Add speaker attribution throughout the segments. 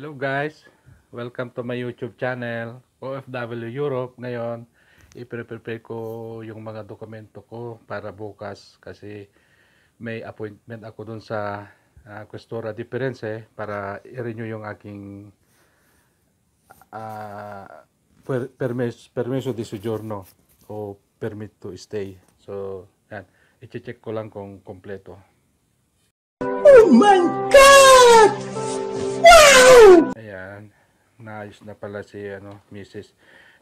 Speaker 1: Hello guys, welcome to my YouTube channel OFW Europe ngayon ipre-prepare ko yung mga dokumento ko para bukas kasi may appointment ako dun sa uh, Questora Difference para i-renew yung aking uh, per permis permiso di soggiorno o permit to stay so yan, i-check ko lang kung kompleto Oh my God! Ayan, naayos na pala si ano, Mrs.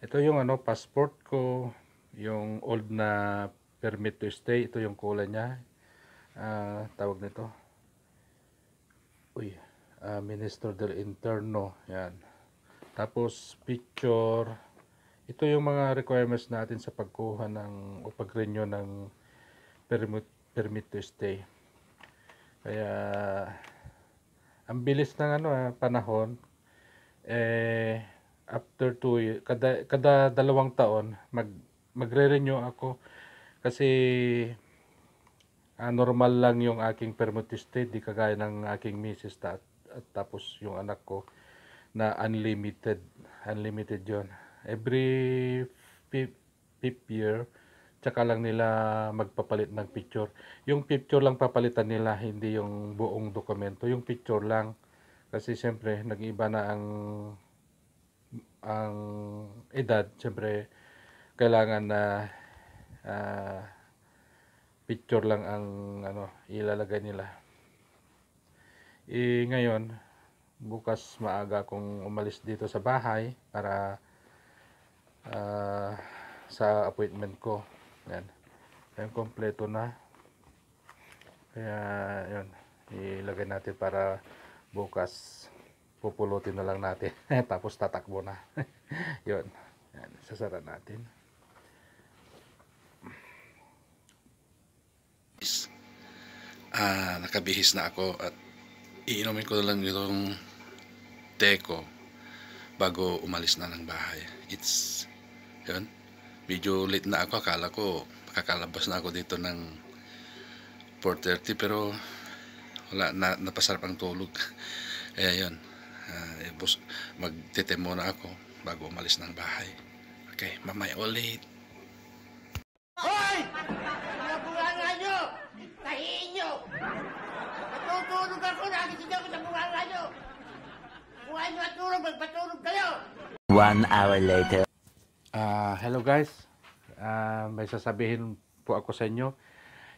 Speaker 1: Ito yung ano, passport ko, yung old na permit to stay, ito yung kulay niya. Uh, tawag nito. Uy, uh, Minister del Interno, yan. Tapos picture, ito yung mga requirements natin sa pagkuha ng o pag-renew ng permit, permit to stay. Kaya ang bilis ng ano ah, panahon eh after 2 kada kada dalawang taon mag magre-renew ako kasi ah, normal lang yung aking permitted stay di kagaya ng aking misis ta, at tapos yung anak ko na unlimited unlimited yon every fifth, fifth year tsaka lang nila magpapalit ng picture. Yung picture lang papalitan nila, hindi yung buong dokumento. Yung picture lang. Kasi siyempre, nag-iba na ang ang edad. Siyempre, kailangan na uh, picture lang ang ano, ilalagay nila. E, ngayon, bukas maaga kung umalis dito sa bahay para uh, sa appointment ko. Yan. Yan kompleto na. Kaya yun, ilagay natin para bukas pupulutin na lang natin. Tapos tatakbo na. yun. Yan, sasara natin. Ah, nakabihis na ako at iinomin ko na lang yung teko bago umalis na ng bahay. It's, yun, medyo late na ako akala ko kakalabas na ako dito ng 4.30 pero wala na, napasarap ang tulog kaya yun uh, ah, eh, bus, magtitim muna ako bago umalis ng bahay okay mamaya ulit Hoy! Naburangan nyo! Tahiin nyo! Natutulog ako nakikita ko sa burangan nyo! Buhay nyo at tulog, kayo! One hour later Uh, hello guys, uh, may sasabihin po ako sa inyo.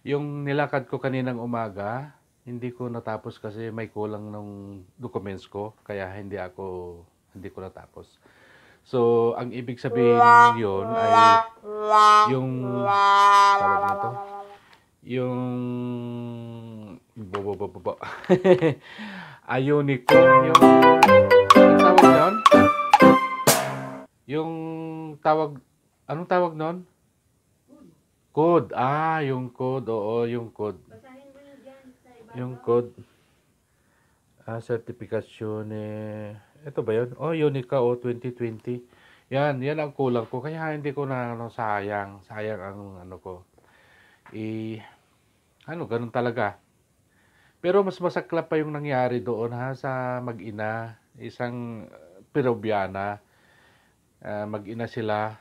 Speaker 1: Yung nilakad ko kaninang umaga, hindi ko natapos kasi may kulang ng documents ko, kaya hindi ako hindi ko natapos. So, ang ibig sabihin yon ay yung tawag nito, yung bo bo bo bo. Ayunicon yung tawag yon. Yung tawag, anong tawag noon? Code. Ah, yung code. Oo, yung code. Basahin mo yung dyan sa ibabaw. Yung code. Ah, certification eh. Ito ba yun? Oh, Unica O oh, 2020. Yan, yan ang kulang ko. Kaya hindi ko na ano, sayang. Sayang ang ano ko. I, eh, ano, ganun talaga. Pero mas masaklap pa yung nangyari doon ha sa mag-ina, isang eh, Peruviana uh, mag-ina sila,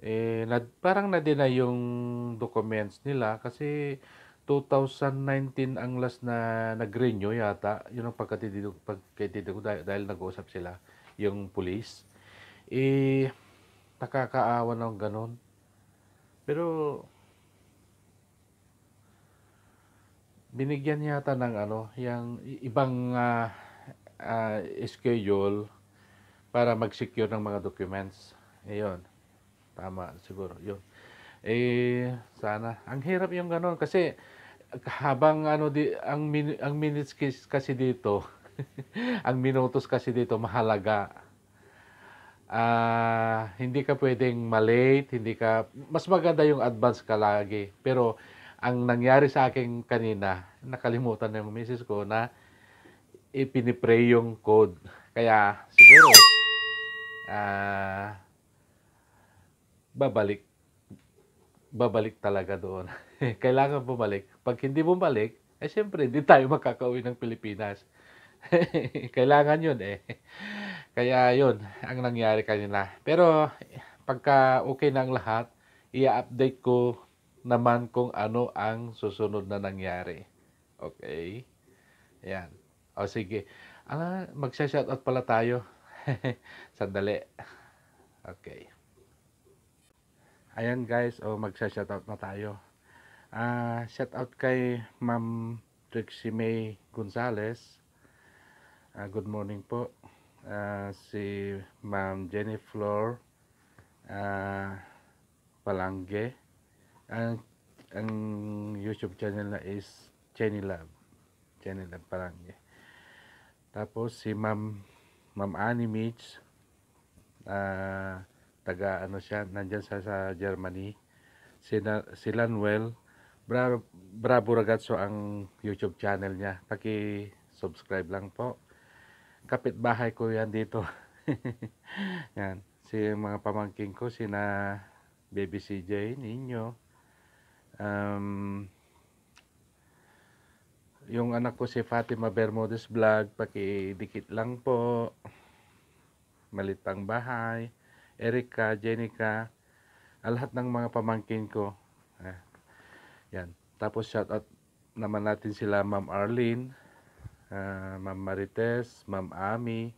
Speaker 1: eh, na, parang na yung documents nila kasi 2019 ang last na nag-renew yata, yun ang pagkatitinig pagkatitinig ko dahil, dahil nag-uusap sila, yung police. Eh, nakakaawa ng ganun. Pero, binigyan yata ng ano, yung ibang uh, uh, schedule para mag-secure ng mga documents. Ayun. Tama siguro. Yun. Eh, sana. Ang hirap yung ganoon Kasi, habang ano, di, ang, min, ang minutes kasi dito, ang minutos kasi dito mahalaga. Uh, hindi ka pwedeng malate, hindi ka, mas maganda yung advance ka lagi. Pero, ang nangyari sa akin kanina, nakalimutan ng misis ko na ipinipray yung code. Kaya, siguro, uh, babalik babalik talaga doon. Kailangan bumalik. Pag hindi bumalik, eh syempre, hindi tayo makakauwi ng Pilipinas. Kailangan yun eh. Kaya yun, ang nangyari kanila. Pero pagka okay na ang lahat, i-update ko naman kung ano ang susunod na nangyari. Okay? Yan. O sige. Ah, magsha-shoutout pala tayo. Sandali. Okay. Ayan guys, o oh magsa-shoutout na tayo. Ah, uh, shoutout kay Ma'am Trixie May Gonzales. Uh, good morning po. Uh, si Ma'am Jenny Flor uh, ah, Palangge. Ang ang YouTube channel na is Jenny Love. Jenny Love Palangge. Tapos si Ma'am Ma'am Annie Mitch uh, taga ano siya nandiyan sa, sa Germany sina, si Lanuel Bra, Bravo Ragazzo ang YouTube channel niya paki subscribe lang po kapitbahay ko yan dito yan si mga pamangking ko sina baby CJ ninyo um, yung anak ko si Fatima Bermudez Vlog, pakidikit lang po. Malitang bahay, Erika, Jenica, ah, lahat ng mga pamangkin ko. Eh, yan. Tapos shout out naman natin sila Ma'am Arlene, uh, Ma'am Marites, Ma'am Ami,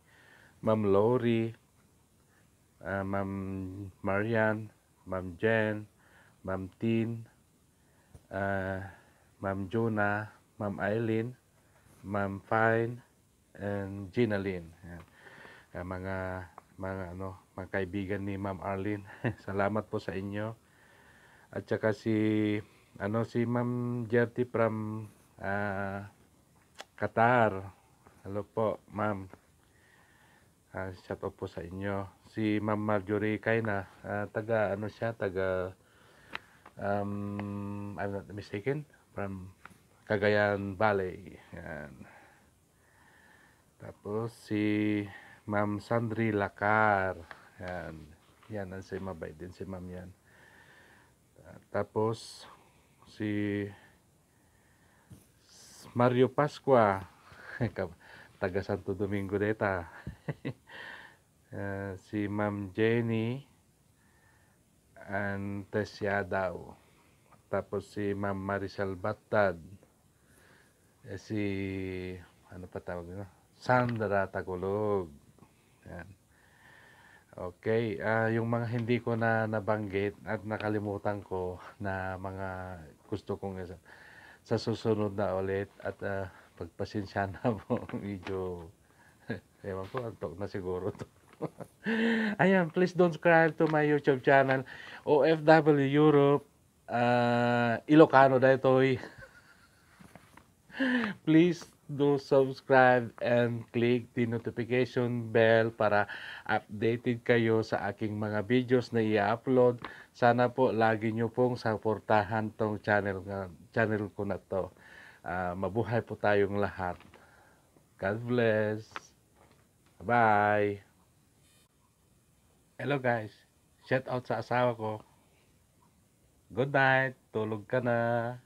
Speaker 1: Ma'am Lori, uh, Ma'am Marian, Ma'am Jen, Ma'am Tin, uh, Ma'am Jonah, Ma'am Eileen, Ma'am Fine, and Gina Lynn. Yan. mga mga ano, mga kaibigan ni Ma'am Arlene. Salamat po sa inyo. At saka si ano si Ma'am Jerty from uh, Qatar. Hello po, Ma'am. Uh, shout out po sa inyo. Si Ma'am Marjorie Kaina, uh, taga ano siya, taga um I'm not mistaken from Cagayan Valley. Yan. Tapos si Ma'am Sandri Lakar. Yan. Yan ang si mabait din si Ma'am yan. Tapos si Mario Pascua. Taga Santo Domingo Deta. uh, ah, si Ma'am Jenny Dao, Tapos si Ma'am Marisol Batad Eh, si, ano pa tawag nila? Sandra Tagulog. Yan. Okay, uh, yung mga hindi ko na nabanggit at nakalimutan ko na mga gusto kong isa, sa susunod na ulit at uh, pagpasensya na po medyo ewan ko, antok na siguro to. Ayan, please don't subscribe to my YouTube channel OFW Europe uh, Ilocano dahil to'y Please do subscribe and click the notification bell para updated kayo sa aking mga videos na i-upload. Sana po lagi nyo pong supportahan tong channel, channel ko na to. Uh, mabuhay po tayong lahat. God bless. Bye. Hello guys. Shout out sa asawa ko. Good night. Tulog ka na.